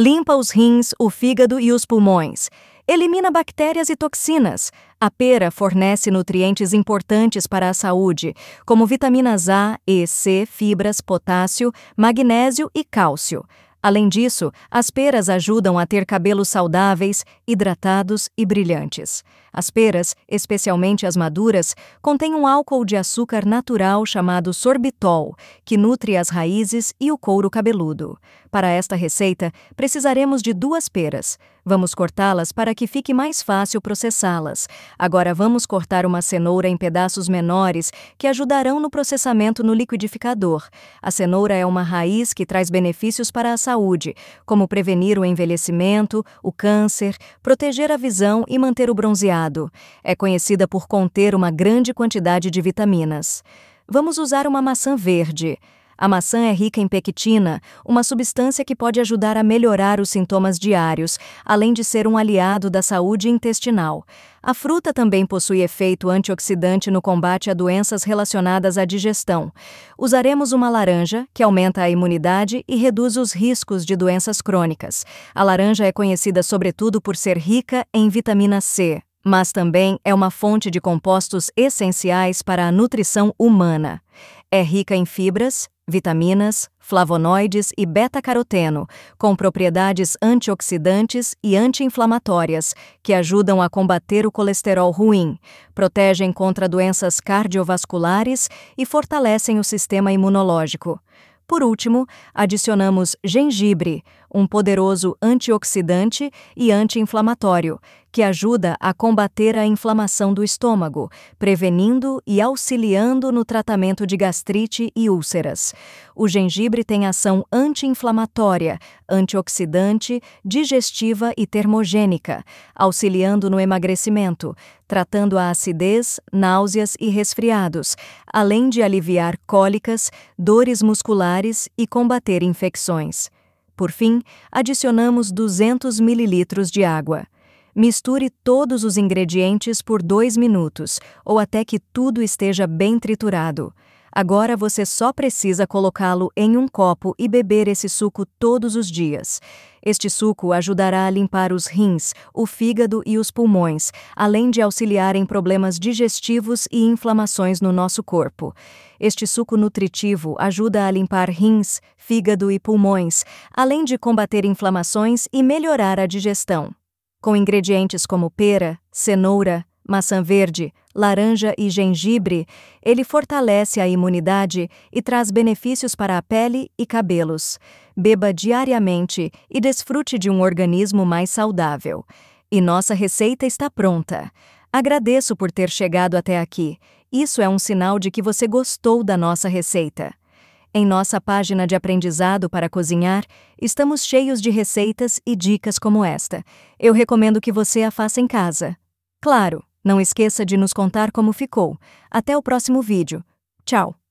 Limpa os rins, o fígado e os pulmões. Elimina bactérias e toxinas. A pera fornece nutrientes importantes para a saúde, como vitaminas A, E, C, fibras, potássio, magnésio e cálcio. Além disso, as peras ajudam a ter cabelos saudáveis, hidratados e brilhantes. As peras, especialmente as maduras, contêm um álcool de açúcar natural chamado sorbitol, que nutre as raízes e o couro cabeludo. Para esta receita, precisaremos de duas peras. Vamos cortá-las para que fique mais fácil processá-las. Agora vamos cortar uma cenoura em pedaços menores que ajudarão no processamento no liquidificador. A cenoura é uma raiz que traz benefícios para a saúde, como prevenir o envelhecimento, o câncer, proteger a visão e manter o bronzeado. É conhecida por conter uma grande quantidade de vitaminas. Vamos usar uma maçã verde. A maçã é rica em pectina, uma substância que pode ajudar a melhorar os sintomas diários, além de ser um aliado da saúde intestinal. A fruta também possui efeito antioxidante no combate a doenças relacionadas à digestão. Usaremos uma laranja, que aumenta a imunidade e reduz os riscos de doenças crônicas. A laranja é conhecida sobretudo por ser rica em vitamina C, mas também é uma fonte de compostos essenciais para a nutrição humana. É rica em fibras, vitaminas, flavonoides e beta-caroteno, com propriedades antioxidantes e anti-inflamatórias, que ajudam a combater o colesterol ruim, protegem contra doenças cardiovasculares e fortalecem o sistema imunológico. Por último, adicionamos gengibre, um poderoso antioxidante e anti-inflamatório, que ajuda a combater a inflamação do estômago, prevenindo e auxiliando no tratamento de gastrite e úlceras. O gengibre tem ação anti-inflamatória, antioxidante, digestiva e termogênica, auxiliando no emagrecimento, tratando a acidez, náuseas e resfriados, além de aliviar cólicas, dores musculares e combater infecções. Por fim, adicionamos 200 ml de água. Misture todos os ingredientes por dois minutos ou até que tudo esteja bem triturado. Agora você só precisa colocá-lo em um copo e beber esse suco todos os dias. Este suco ajudará a limpar os rins, o fígado e os pulmões, além de auxiliar em problemas digestivos e inflamações no nosso corpo. Este suco nutritivo ajuda a limpar rins, fígado e pulmões, além de combater inflamações e melhorar a digestão com ingredientes como pera, cenoura, maçã verde, laranja e gengibre, ele fortalece a imunidade e traz benefícios para a pele e cabelos. Beba diariamente e desfrute de um organismo mais saudável. E nossa receita está pronta. Agradeço por ter chegado até aqui. Isso é um sinal de que você gostou da nossa receita. Em nossa página de aprendizado para cozinhar, estamos cheios de receitas e dicas como esta. Eu recomendo que você a faça em casa. Claro, não esqueça de nos contar como ficou. Até o próximo vídeo. Tchau!